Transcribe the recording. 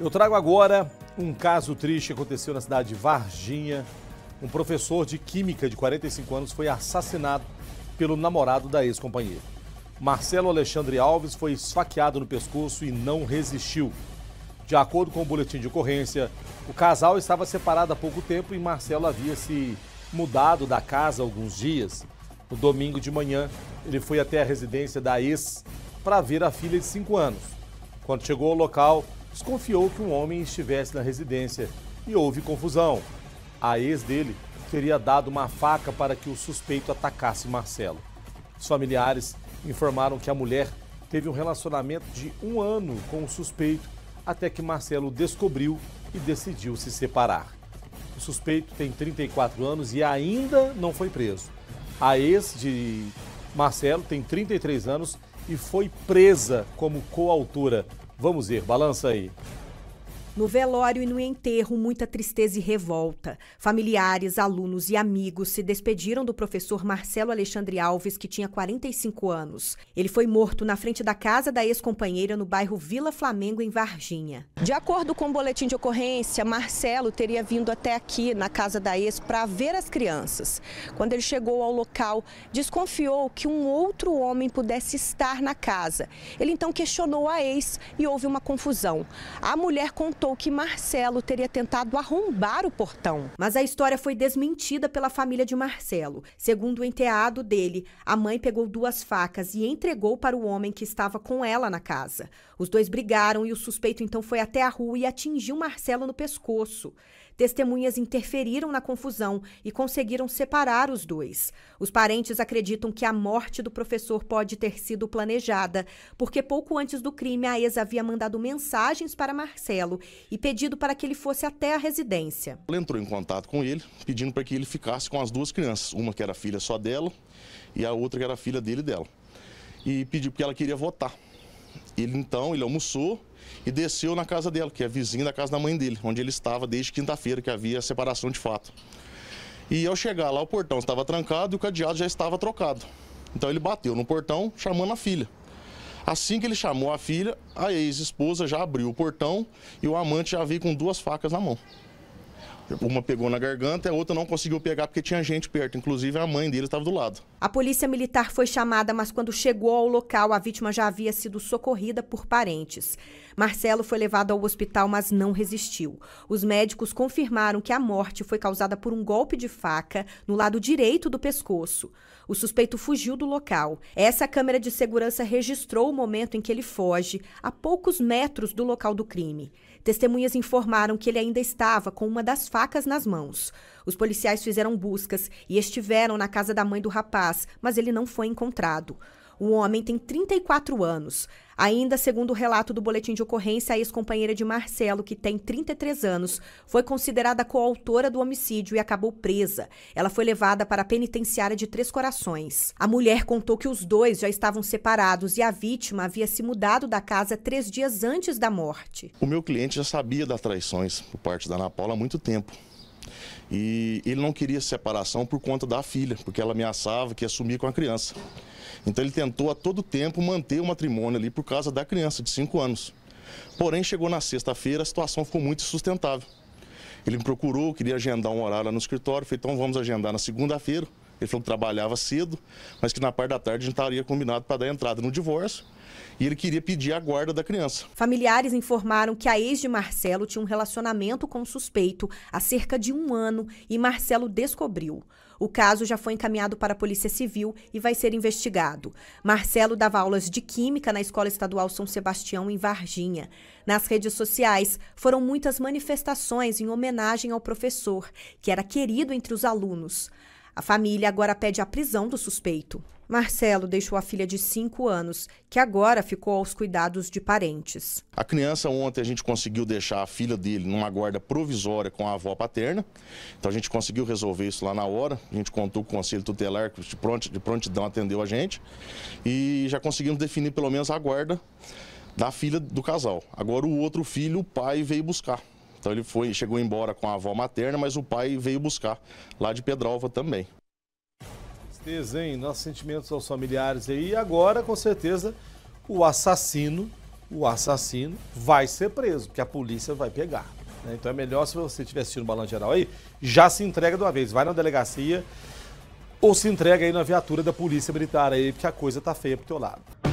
Eu trago agora um caso triste que aconteceu na cidade de Varginha. Um professor de química de 45 anos foi assassinado pelo namorado da ex-companheira. Marcelo Alexandre Alves foi esfaqueado no pescoço e não resistiu. De acordo com o boletim de ocorrência, o casal estava separado há pouco tempo e Marcelo havia se mudado da casa há alguns dias. No domingo de manhã, ele foi até a residência da ex para ver a filha de 5 anos. Quando chegou ao local, desconfiou que um homem estivesse na residência e houve confusão. A ex dele teria dado uma faca para que o suspeito atacasse Marcelo. Os familiares informaram que a mulher teve um relacionamento de um ano com o suspeito até que Marcelo descobriu e decidiu se separar. O suspeito tem 34 anos e ainda não foi preso. A ex de Marcelo tem 33 anos e foi presa como coautora Vamos ver, balança aí. No velório e no enterro, muita tristeza e revolta. Familiares, alunos e amigos se despediram do professor Marcelo Alexandre Alves, que tinha 45 anos. Ele foi morto na frente da casa da ex-companheira no bairro Vila Flamengo, em Varginha. De acordo com o boletim de ocorrência, Marcelo teria vindo até aqui, na casa da ex, para ver as crianças. Quando ele chegou ao local, desconfiou que um outro homem pudesse estar na casa. Ele então questionou a ex e houve uma confusão. A mulher contou contou que Marcelo teria tentado arrombar o portão. Mas a história foi desmentida pela família de Marcelo. Segundo o enteado dele, a mãe pegou duas facas e entregou para o homem que estava com ela na casa. Os dois brigaram e o suspeito então foi até a rua e atingiu Marcelo no pescoço. Testemunhas interferiram na confusão e conseguiram separar os dois. Os parentes acreditam que a morte do professor pode ter sido planejada, porque pouco antes do crime a ex havia mandado mensagens para Marcelo e pedido para que ele fosse até a residência. Ela entrou em contato com ele, pedindo para que ele ficasse com as duas crianças, uma que era filha só dela e a outra que era filha dele e dela. E pediu porque ela queria votar. Ele então, ele almoçou e desceu na casa dela, que é vizinha da casa da mãe dele, onde ele estava desde quinta-feira, que havia a separação de fato. E ao chegar lá, o portão estava trancado e o cadeado já estava trocado. Então ele bateu no portão, chamando a filha. Assim que ele chamou a filha, a ex-esposa já abriu o portão e o amante já veio com duas facas na mão. Uma pegou na garganta, a outra não conseguiu pegar porque tinha gente perto, inclusive a mãe dele estava do lado. A polícia militar foi chamada, mas quando chegou ao local, a vítima já havia sido socorrida por parentes. Marcelo foi levado ao hospital, mas não resistiu. Os médicos confirmaram que a morte foi causada por um golpe de faca no lado direito do pescoço. O suspeito fugiu do local. Essa câmera de segurança registrou o momento em que ele foge, a poucos metros do local do crime. Testemunhas informaram que ele ainda estava com uma das facas nas mãos. Os policiais fizeram buscas e estiveram na casa da mãe do rapaz, mas ele não foi encontrado. O homem tem 34 anos. Ainda segundo o relato do boletim de ocorrência, a ex-companheira de Marcelo, que tem 33 anos, foi considerada coautora do homicídio e acabou presa. Ela foi levada para a penitenciária de Três Corações. A mulher contou que os dois já estavam separados e a vítima havia se mudado da casa três dias antes da morte. O meu cliente já sabia das traições por parte da Ana Paula há muito tempo. E ele não queria separação por conta da filha, porque ela ameaçava que ia sumir com a criança. Então ele tentou a todo tempo manter o matrimônio ali por causa da criança de 5 anos. Porém, chegou na sexta-feira, a situação ficou muito insustentável. Ele me procurou, queria agendar um horário lá no escritório, falei, então vamos agendar na segunda-feira. Ele falou que trabalhava cedo, mas que na parte da tarde a gente estaria combinado para dar entrada no divórcio e ele queria pedir a guarda da criança. Familiares informaram que a ex de Marcelo tinha um relacionamento com o suspeito há cerca de um ano e Marcelo descobriu. O caso já foi encaminhado para a Polícia Civil e vai ser investigado. Marcelo dava aulas de química na Escola Estadual São Sebastião, em Varginha. Nas redes sociais, foram muitas manifestações em homenagem ao professor, que era querido entre os alunos. A família agora pede a prisão do suspeito. Marcelo deixou a filha de 5 anos, que agora ficou aos cuidados de parentes. A criança ontem a gente conseguiu deixar a filha dele numa guarda provisória com a avó paterna. Então a gente conseguiu resolver isso lá na hora. A gente contou com o conselho tutelar que de, pront, de prontidão atendeu a gente e já conseguimos definir pelo menos a guarda da filha do casal. Agora o outro filho, o pai veio buscar. Então ele foi, chegou embora com a avó materna, mas o pai veio buscar lá de Pedralva também tristeza, hein? Nossos sentimentos aos familiares aí. E agora, com certeza, o assassino, o assassino vai ser preso, porque a polícia vai pegar. Né? Então é melhor se você estiver assistindo o Balanço Geral aí, já se entrega de uma vez, vai na delegacia ou se entrega aí na viatura da Polícia Militar aí, porque a coisa tá feia pro teu lado.